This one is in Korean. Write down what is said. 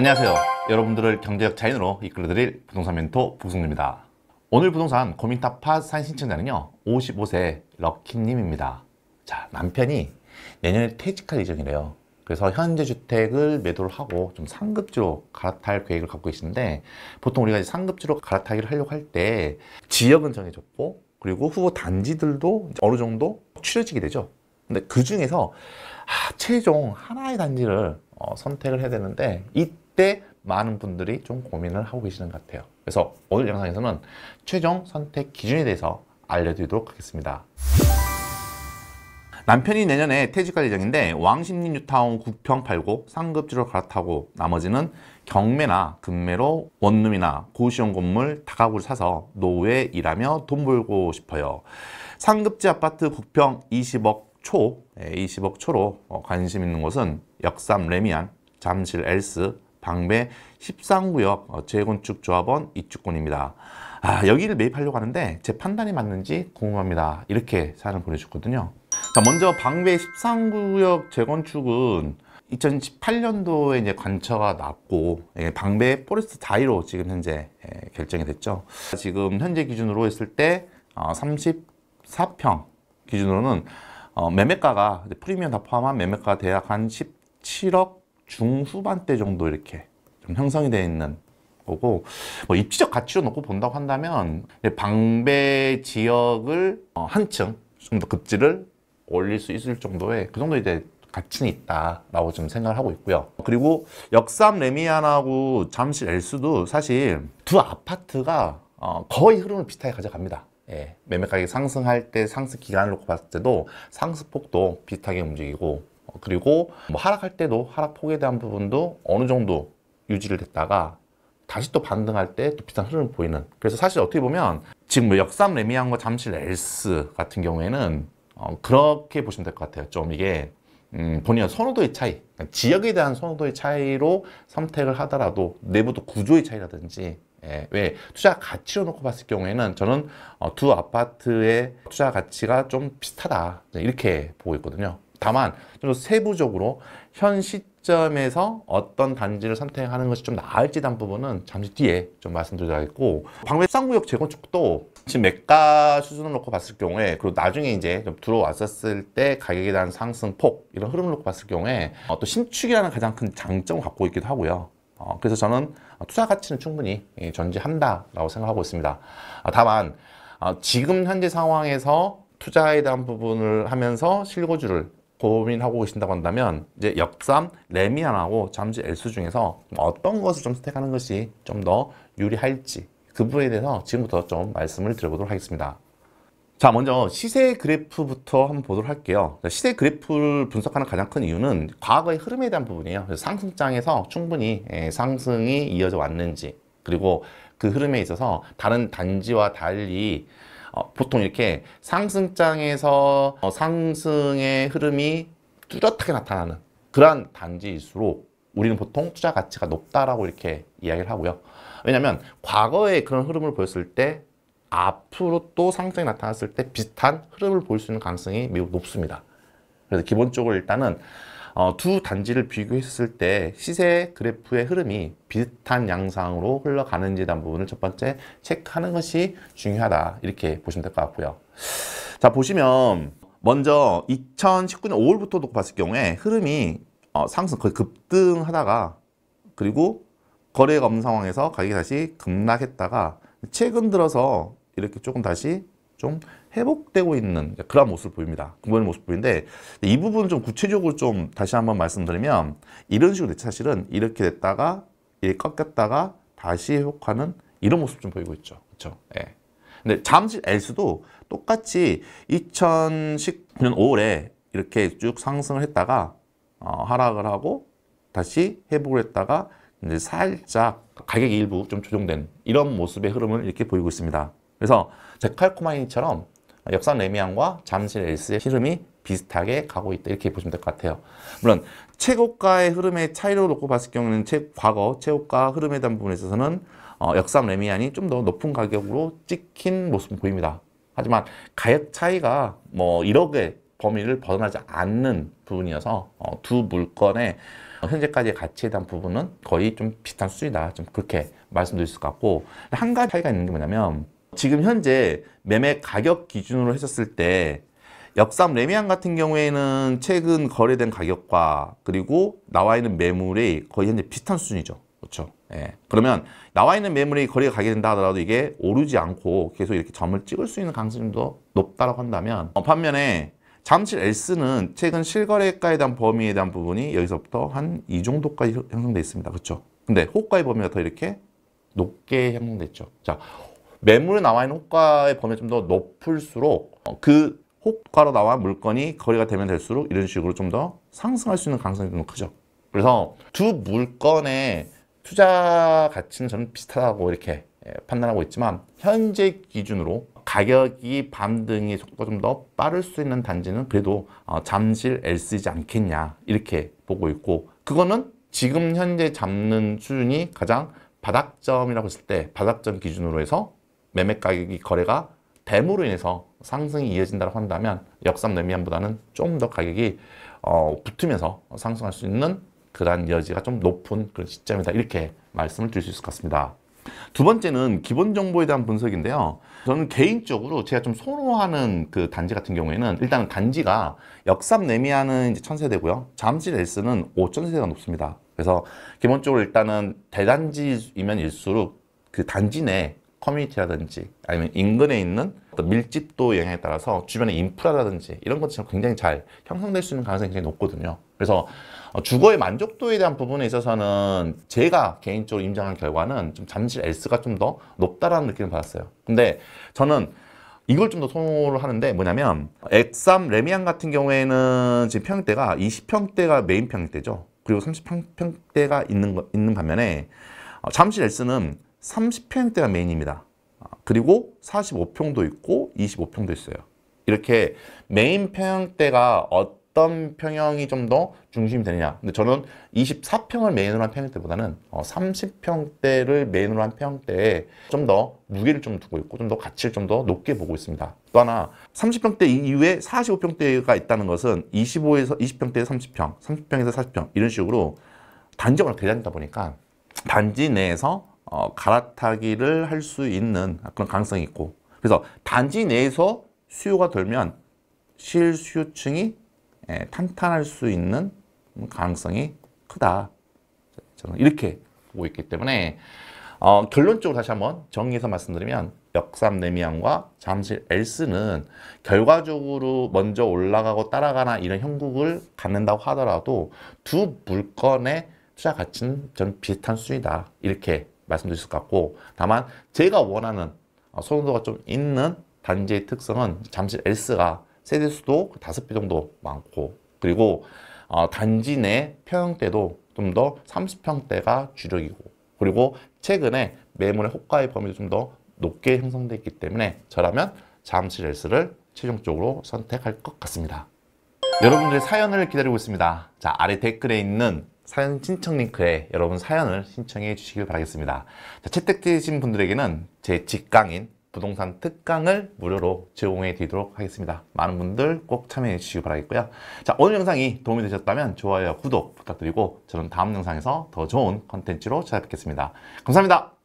안녕하세요. 여러분들을 경제적 자인으로 이끌어드릴 부동산 멘토 부승입니다. 오늘 부동산 고민 타파 산 신청자는요. 55세 럭키님입니다. 자 남편이 내년에 퇴직할 예정이래요. 그래서 현재 주택을 매도를 하고 좀 상급지로 갈아탈 계획을 갖고 계시는데 보통 우리가 상급지로 갈아타기를 하려고 할 때 지역은 정해졌고 그리고 후보 단지들도 어느 정도 추려지게 되죠. 근데 그 중에서 아, 최종 하나의 단지를 어, 선택을 해야 되는데 이때 많은 분들이 좀 고민을 하고 계시는 것 같아요. 그래서 오늘 영상에서는 최종 선택 기준에 대해서 알려드리도록 하겠습니다. 남편이 내년에 퇴직할 예정인데 왕십리 뉴타운 국평 팔고 상급지로 갈아타고 나머지는 경매나 금매로 원룸이나 고시원 건물 다가구를 사서 노후에 일하며 돈 벌고 싶어요. 상급지 아파트 국평 20억 초, 20억 예, 초로 어, 관심 있는 곳은 역삼 레미안, 잠실 엘스, 광배 13구역 어, 재건축 조합원 입주권입니다. 아, 여기를 매입하려고 하는데 제 판단이 맞는지 궁금합니다. 이렇게 사연을 보내주셨거든요. 자, 먼저 방배 13구역 재건축은 2018년도에 이제 관처가 났고 예, 방배 포레스트 다이로 지금 현재 예, 결정이 됐죠. 지금 현재 기준으로 했을 때 34평 어, 기준으로는 어, 매매가가 프리미엄 다 포함한 매매가 대략 한 17억 중후반대 정도 이렇게 좀 형성이 되어 있는 거고 뭐 입지적 가치로 놓고 본다고 한다면 방배 지역을 어, 한층 좀 더 급지를 올릴 수 있을 정도의 그 정도 의 가치는 있다라고 좀 생각을 하고 있고요. 그리고 역삼 레미안하고 잠실 엘수도 사실 두 아파트가 어, 거의 흐름을 비슷하게 가져갑니다. 예, 매매 가격이 상승할 때 상승 기간을 놓고 봤을 때도 상승폭도 비슷하게 움직이고 어, 그리고 뭐 하락할 때도 하락폭에 대한 부분도 어느 정도 유지를 됐다가 다시 또 반등할 때 또 비슷한 흐름을 보이는 그래서 사실 어떻게 보면 지금 뭐 역삼 레미안과 잠실 엘스 같은 경우에는 어, 그렇게 보시면 될 것 같아요 좀 이게 음, 본인의 선호도의 차이 그러니까 지역에 대한 선호도의 차이로 선택을 하더라도 내부도 구조의 차이라든지 예, 왜 투자 가치로 놓고 봤을 경우에는 저는 어, 두 아파트의 투자 가치가 좀 비슷하다 이렇게 보고 있거든요 다만 좀 세부적으로 현 시점에서 어떤 단지를 선택하는 것이 좀 나을지 단 부분은 잠시 뒤에 좀 말씀드리겠고 방배 수상구역 재건축도 지금 매가 수준을 놓고 봤을 경우에 그리고 나중에 이제 좀 들어왔었을 때 가격에 대한 상승폭 이런 흐름을 놓고 봤을 경우에 어, 또 신축이라는 가장 큰 장점을 갖고 있기도 하고요 어, 그래서 저는 투자 가치는 충분히 예, 전지한다라고 생각하고 있습니다. 아, 다만 아, 지금 현재 상황에서 투자에 대한 부분을 하면서 실거주를 고민하고 계신다고 한다면 이제 역삼 레미안하고 잠시 엘수 중에서 어떤 것을 좀 선택하는 것이 좀 더 유리할지 그 부분에 대해서 지금부터 좀 말씀을 드려보도록 하겠습니다. 자 먼저 시세 그래프부터 한번 보도록 할게요. 시세 그래프를 분석하는 가장 큰 이유는 과거의 흐름에 대한 부분이에요. 그래서 상승장에서 충분히 예, 상승이 이어져 왔는지 그리고 그 흐름에 있어서 다른 단지와 달리 어, 보통 이렇게 상승장에서 어, 상승의 흐름이 뚜렷하게 나타나는 그러한 단지일수록 우리는 보통 투자 가치가 높다라고 이렇게 이야기를 하고요. 왜냐하면 과거에 그런 흐름을 보였을 때 앞으로 또 상승이 나타났을 때 비슷한 흐름을 볼 수 있는 가능성이 매우 높습니다. 그래서 기본적으로 일단은 어, 두 단지를 비교했을 때 시세 그래프의 흐름이 비슷한 양상으로 흘러가는지 단 부분을 첫 번째 체크하는 것이 중요하다 이렇게 보시면 될 것 같고요. 자 보시면 먼저 2019년 5월부터 놓고 봤을 경우에 흐름이 어, 상승 거의 급등하다가 그리고 거래가 없는 상황에서 가격이 다시 급락했다가 최근 들어서 이렇게 조금 다시 좀 회복되고 있는 그런 모습을 보입니다. 공부 모습 보이는데 이 부분 좀 구체적으로 좀 다시 한번 말씀드리면 이런 식으로 사실은 이렇게 됐다가 이렇게 꺾였다가 다시 회복하는 이런 모습 좀 보이고 있죠. 그렇죠? 예. 근데 잠실 L수도 똑같이 2019년 5월에 이렇게 쭉 상승을 했다가 어, 하락을 하고 다시 회복을 했다가 이제 살짝 가격 일부 좀 조정된 이런 모습의 흐름을 이렇게 보이고 있습니다. 그래서 제칼코마인처럼 역산 레미안과 잠실 엘스의 흐름이 비슷하게 가고 있다 이렇게 보시면 될 것 같아요 물론 최고가의 흐름의 차이로 놓고 봤을 경우는 최, 과거 최고가 흐름에 대한 부분에 있어서는 어, 역삼 레미안이 좀 더 높은 가격으로 찍힌 모습 보입니다 하지만 가격 차이가 뭐 1억의 범위를 벗어나지 않는 부분이어서 어, 두 물건의 현재까지의 가치에 대한 부분은 거의 좀 비슷한 수준이다 좀 그렇게 말씀드릴 수 있을 것 같고 한 가지 차이가 있는 게 뭐냐면 지금 현재 매매 가격 기준으로 했었을 때 역삼 레미안 같은 경우에는 최근 거래된 가격과 그리고 나와 있는 매물이 거의 현재 비슷한 수준이죠. 그렇죠. 예. 그러면 나와 있는 매물이 거래가 가게 된다 하더라도 이게 오르지 않고 계속 이렇게 점을 찍을 수 있는 가능성이 더 높다라고 한다면 어, 반면에 잠실 S는 최근 실거래가에 대한 범위에 대한 부분이 여기서부터 한 이 정도까지 형성돼 있습니다. 그렇죠. 근데 호가의 범위가 더 이렇게 높게 형성됐죠. 자, 매물에 나와 있는 호가의 범위가 좀 더 높을수록 어, 그 호가로 나와 물건이 거래가 되면 될수록 이런 식으로 좀 더 상승할 수 있는 가능성이 좀 크죠. 그래서 두 물건의 투자 가치는 저는 비슷하다고 이렇게 예, 판단하고 있지만 현재 기준으로 가격이 반등이 속도가 좀 더 빠를 수 있는 단지는 그래도 어, 잠실 LC지 않겠냐 이렇게 보고 있고 그거는 지금 현재 잡는 수준이 가장 바닥점이라고 했을 때 바닥점 기준으로 해서 매매 가격이 거래가 대모로 인해서 상승이 이어진다고 한다면 역삼 레미안보다는 좀 더 가격이 어, 붙으면서 상승할 수 있는 그러한 여지가 좀 높은 그런 시점이다 이렇게 말씀을 드릴 수 있을 것 같습니다. 두 번째는 기본 정보에 대한 분석인데요. 저는 개인적으로 제가 좀 선호하는 그 단지 같은 경우에는 일단 단지가 역삼 레미안은 이제 천세대고요. 잠실 S는 5천세대가 높습니다. 그래서 기본적으로 일단은 대단지이면 일수록 그 단지 내 커뮤니티라든지 아니면 인근에 있는 밀집도 영향에 따라서 주변의 인프라라든지 이런 것처럼 굉장히 잘 형성될 수 있는 가능성이 굉장히 높거든요. 그래서 어, 주거의 만족도에 대한 부분에 있어서는 제가 개인적으로 임장한 결과는 좀 잠실 S가 좀 더 높다라는 느낌을 받았어요. 근데 저는 이걸 좀 더 선호를 하는데 뭐냐면 X3 레미안 같은 경우에는 지금 평대가 20평대가 메인 평대죠. 그리고 30평대가 있는 있는 반면에 어, 잠실 S는 30평대가 메인입니다. 아, 그리고 45평도 있고 25평도 있어요. 이렇게 메인 평형대가 어떤 평형이 좀 더 중심이 되느냐. 근데 저는 24평을 메인으로 한 평형대보다는 30평대를 어, 메인으로 한 평형대에 좀 더 무게를 좀 두고 있고 좀 더 가치를 좀 더 높게 보고 있습니다. 또 하나 30평대 이후에 45평대가 있다는 것은 25에서 20평대에서 30평, 30평에서 40평 이런 식으로 단지가 워낙 대단하다 보니까 단지 내에서 어, 갈아타기를 할 수 있는 그런 가능성이 있고 그래서 단지 내에서 수요가 돌면 실수요층이 예, 탄탄할 수 있는 가능성이 크다. 저는 이렇게 보고 있기 때문에 어, 결론적으로 다시 한번 정리해서 말씀드리면 역삼내미안과 잠실 엘스는 결과적으로 먼저 올라가고 따라가나 이런 형국을 갖는다고 하더라도 두 물건의 투자 가치는 전 비슷한 수이다. 이렇게 말씀드릴 수 같고 다만 제가 원하는 선호도가 어, 좀 있는 단지의 특성은 잠실 S가 세대수도 5배 정도 많고 그리고 어, 단지 내 평형대도 좀 더 30평대가 주력이고 그리고 최근에 매물의 호가의 범위도 좀 더 높게 형성되기 때문에 저라면 잠실 S를 최종적으로 선택할 것 같습니다. 여러분들의 사연을 기다리고 있습니다. 자, 아래 댓글에 있는 사연 신청 링크에 여러분 사연을 신청해 주시길 바라겠습니다. 자, 채택되신 분들에게는 제 직강인 부동산 특강을 무료로 제공해 드리도록 하겠습니다. 많은 분들 꼭 참여해 주시기 바라겠고요. 자, 오늘 영상이 도움이 되셨다면 좋아요와 구독 부탁드리고 저는 다음 영상에서 더 좋은 컨텐츠로 찾아뵙겠습니다. 감사합니다.